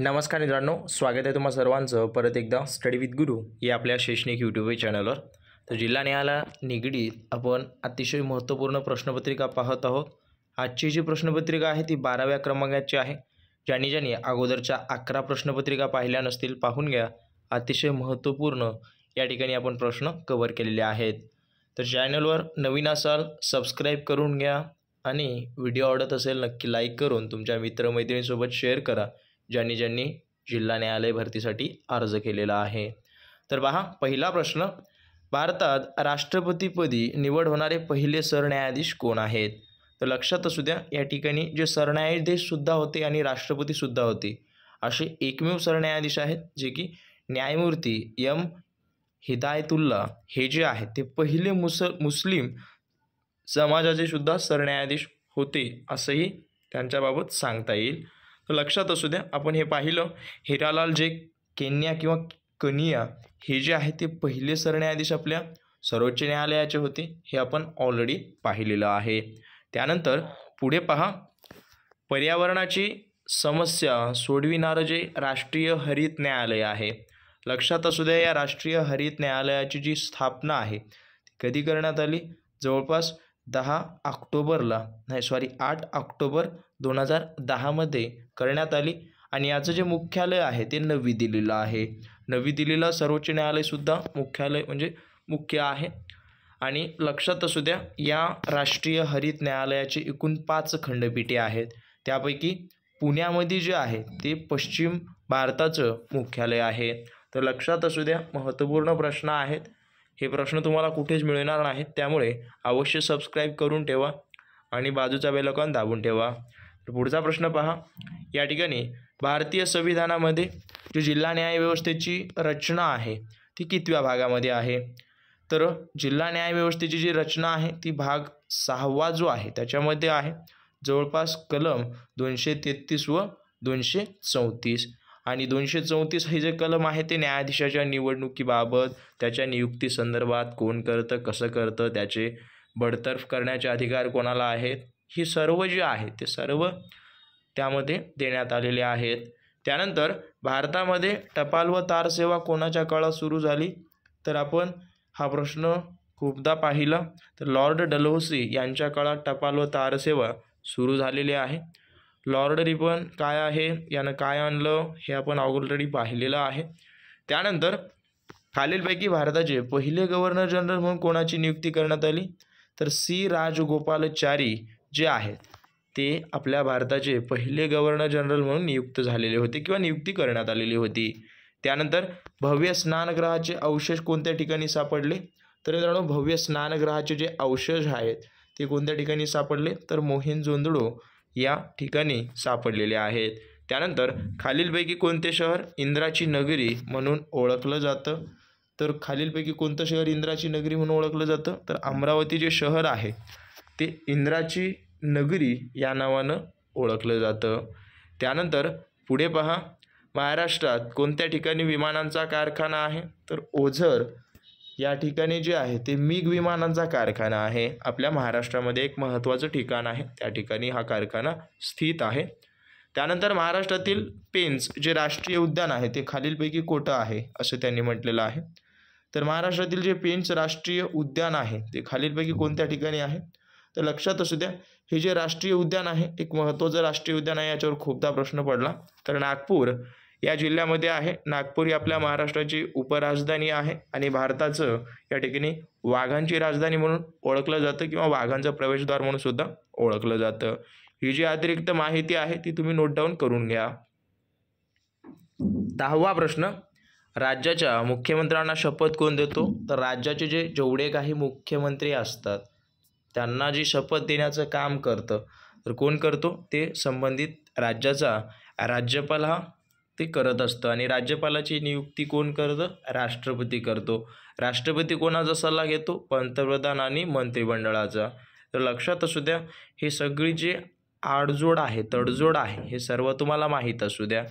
नमस्कार मित्रांनो स्वागत आहे तुम्हा सर्वांचं परत एकदा स्टडी विथ गुरु या आपल्या शैक्षणिक यूट्यूब चॅनलवर तर जिल्हा न्यायाला निगडीत आपण अतिशय महत्त्वपूर्ण प्रश्नपत्रिका पाहत आहोत आजची जी प्रश्नपत्रिका आहे ती बाराव्या क्रमांकाची आहे ज्यांनी ज्यांनी अगोदरच्या अकरा प्रश्नपत्रिका पाहिल्या नसतील पाहून घ्या अतिशय महत्त्वपूर्ण या ठिकाणी आपण प्रश्न कवर केलेले आहेत तर चॅनलवर नवीन असाल सबस्क्राईब करून घ्या आणि व्हिडिओ आवडत असेल नक्की लाईक करून तुमच्या मित्रमैत्रिणींसोबत शेअर करा ज्यांनी ज्यांनी जिल्हा न्यायालय भरतीसाठी अर्ज केलेला आहे तर पहा पहिला प्रश्न भारतात राष्ट्रपतीपदी निवड होणारे पहिले सरन्यायाधीश कोण आहेत तर लक्षात असू द्या या ठिकाणी जे सरन्यायाधीशसुद्धा होते आणि राष्ट्रपतीसुद्धा होते असे एकमेव सरन्यायाधीश आहेत जे की न्यायमूर्ती यम हिदायतुल्ला हे जे आहेत ते पहिले मुस मुस्लिम समाजाचे सुद्धा सरन्यायाधीश होते असंही त्यांच्याबाबत सांगता येईल तर लक्षात असू द्या आपण हे पाहिलं हिरालाल जे केन्या किंवा कनिया हे जे आहे ते पहिले सरन्यायाधीश आपल्या सर्वोच्च न्यायालयाचे होते हे आपण ऑलरेडी पाहिलेलं आहे त्यानंतर पुढे पहा पर्यावरणाची समस्या सोडविणारं जे राष्ट्रीय हरित न्यायालय आहे लक्षात असू द्या या राष्ट्रीय हरित न्यायालयाची जी स्थापना आहे कधी करण्यात आली जवळपास दहा ऑक्टोबरला नाही सॉरी आठ ऑक्टोबर दोन हजार दहामध्ये करण्यात आली आणि याचं जे मुख्यालय आहे ते नवी दिल्लीला आहे नवी दिल्लीला सर्वोच्च न्यायालयसुद्धा मुख्यालय म्हणजे मुख्य आहे आणि लक्षात असू द्या या राष्ट्रीय हरित न्यायालयाचे एकूण पाच खंडपीठे आहेत त्यापैकी पुण्यामध्ये जे आहे ते पश्चिम भारताचं मुख्यालय आहे तर लक्षात असू द्या महत्त्वपूर्ण प्रश्न आहेत हे प्रश्न तुम्हाला कुठेच मिळणार नाहीत त्यामुळे अवश्य सबस्क्राईब करून ठेवा आणि बाजूचा बेलकॉन दाबून ठेवा पुढचा प्रश्न पहा या ठिकाणी भारतीय संविधानामध्ये जी जिल्हा न्यायव्यवस्थेची रचना आहे ती कितव्या भागामध्ये आहे तर जिल्हा न्यायव्यवस्थेची जी रचना आहे ती भाग सहावा जो आहे त्याच्यामध्ये आहे जवळपास कलम दोनशे तेहतीस व दोनशे चौतीस आणि दोनशे चौतीस हे जे कलम आहे ते न्यायाधीशाच्या निवडणुकीबाबत त्याच्या नियुक्ती संदर्भात कोण करतं कसं करतं त्याचे बडतर्फ करण्याचे अधिकार कोणाला आहेत ही सर्व जे आहे ते सर्व त्यामध्ये देण्यात आलेले आहेत त्यानंतर भारतामध्ये टपाल व तार सेवा कोणाच्या काळात सुरू झाली तर आपण हा प्रश्न खूपदा पाहिला तर लॉर्ड डलहोसी यांच्या काळात टपाल व तार सेवा सुरू झालेली आहे लॉर्ड रिपन काय आहे यानं काय आणलं हे आपण ऑलरेडी पाहिलेलं आहे त्यानंतर खालीलपैकी भारताचे पहिले गव्हर्नर जनरल म्हणून कोणाची नियुक्ती करण्यात आली तर सी राजगोपालचारी जे आहेत ते आपल्या भारताचे पहिले गव्हर्नर जनरल म्हणून नियुक्त झालेले होते किंवा नियुक्ती करण्यात आलेली होती त्यानंतर भव्य स्नानग्रहाचे अवशेष कोणत्या ठिकाणी सापडले तर मित्रांनो भव्य स्नानग्रहाचे जे अवशेष आहेत ते कोणत्या ठिकाणी सापडले तर जोंदडो या ठिकाणी सापडलेले आहेत त्यानंतर खालीलपैकी कोणते शहर इंद्राची नगरी म्हणून ओळखलं जातं तर खालीलपैकी कोणतं शहर इंद्राची नगरी म्हणून ओळखलं जातं तर अमरावती जे शहर आहे ते इंद्राची नगरी या नावानं ओळखलं जातं त्यानंतर पुढे पहा महाराष्ट्रात कोणत्या ठिकाणी विमानांचा कारखाना आहे तर ओझर या ठिकाणी जे आहे ते मिग विमानांचा कारखाना आहे आपल्या महाराष्ट्रामध्ये एक महत्त्वाचं ठिकाण आहे त्या ठिकाणी हा कारखाना स्थित आहे त्यानंतर महाराष्ट्रातील पेंच जे राष्ट्रीय उद्यान आहे ते खालीलपैकी कोटं आहे असं त्यांनी म्हटलेलं आहे तर महाराष्ट्रातील जे पेंच राष्ट्रीय उद्यान आहे ते खालीलपैकी कोणत्या ठिकाणी आहे तर लक्षात असू द्या हे जे राष्ट्रीय उद्यान आहे एक महत्त्वाचं राष्ट्रीय उद्यान आहे याच्यावर खूपदा प्रश्न पडला तर नागपूर या जिल्ह्यामध्ये आहे नागपूर ही आपल्या महाराष्ट्राची उपराजधानी आहे आणि भारताचं या ठिकाणी वाघांची राजधानी म्हणून ओळखलं जातं किंवा वाघांचं प्रवेशद्वार म्हणून सुद्धा ओळखलं जातं ही जी अतिरिक्त माहिती आहे ती तुम्ही नोट डाऊन करून घ्या दहावा प्रश्न राज्याच्या मुख्यमंत्र्यांना शपथ कोण देतो तर राज्याचे जे जेवढे काही मुख्यमंत्री असतात त्यांना जी शपथ देण्याचं काम करतं तर कोण करतो ते संबंधित राज्याचा राज्यपाल हा ते करत असतं आणि राज्यपालाची नियुक्ती कोण करतं राष्ट्रपती करतो राष्ट्रपती कोणाचा सल्ला घेतो पंतप्रधान आणि मंत्रिमंडळाचा तर लक्षात असू द्या हे सगळी जे आडजोड आहे तडजोड आहे हे सर्व तुम्हाला माहीत असू द्या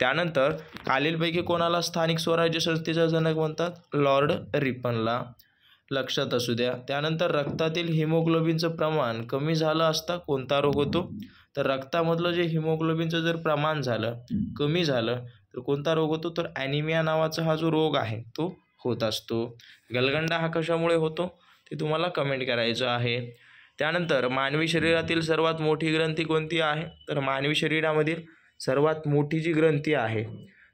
त्यानंतर खालीलपैकी कोणाला स्थानिक स्वराज्य संस्थेचा जनक म्हणतात लॉर्ड रिपनला लक्षात असू द्या त्यानंतर रक्तातील हिमोग्लोबिनचं प्रमाण कमी झालं असता कोणता रोग होतो तर रक्तामधलं जे हिमोग्लोबिनचं जर प्रमाण झालं कमी झालं तर कोणता रोग होतो तर ॲनिमिया नावाचा हा जो रोग आहे तो होत असतो गलगंडा हा कशामुळे होतो ते तुम्हाला कमेंट करायचं आहे त्यानंतर मानवी शरीरातील सर्वात मोठी ग्रंथी कोणती आहे तर मानवी शरीरामधील सर्वात मोठी जी ग्रंथी आहे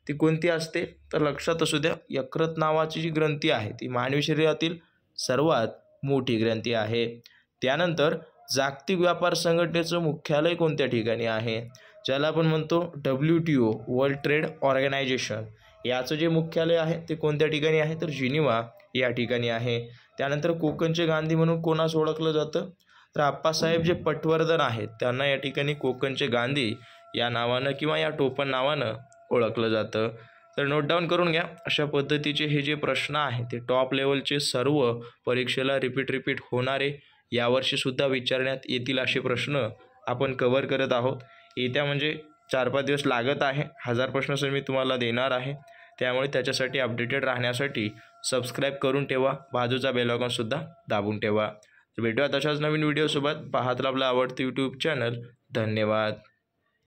ती कोणती असते तर लक्षात असू द्या यकृत नावाची जी ग्रंथी आहे ती मानवी शरीरातील सर्वात मोठी ग्रंथी आहे त्यानंतर जागतिक व्यापार संघटनेचं मुख्यालय कोणत्या ठिकाणी आहे ज्याला आपण म्हणतो W T O world trade organisation याचं जे मुख्यालय आहे ते कोणत्या ठिकाणी आहे तर जिनिवा या ठिकाणी आहे त्यानंतर कोकणचे गांधी म्हणून कोणास ओळखलं जातं तर आप्पासाहेब जे पटवर्धन आहेत त्यांना या ठिकाणी कोकणचे गांधी या नावानं किंवा या टोपण नावानं ओळखलं जातं तर नोट डाऊन करून घ्या अशा पद्धतीचे हे जे प्रश्न आहे ते टॉप लेवलचे सर्व परीक्षेला रिपीट रिपीट होणारे यावर्षीसुद्धा विचारण्यात येतील असे प्रश्न आपण कवर करत आहोत येत्या म्हणजे चार पाच दिवस लागत आहे हजार प्रश्न सर मी तुम्हाला देणार आहे त्यामुळे त्याच्यासाठी अपडेटेड राहण्यासाठी सबस्क्राईब करून ठेवा बाजूचा बेलॉकॉनसुद्धा दाबून ठेवा भेटूया तशाच नवीन व्हिडिओसोबत पाहत आपलं आवडतं यूट्यूब चॅनल धन्यवाद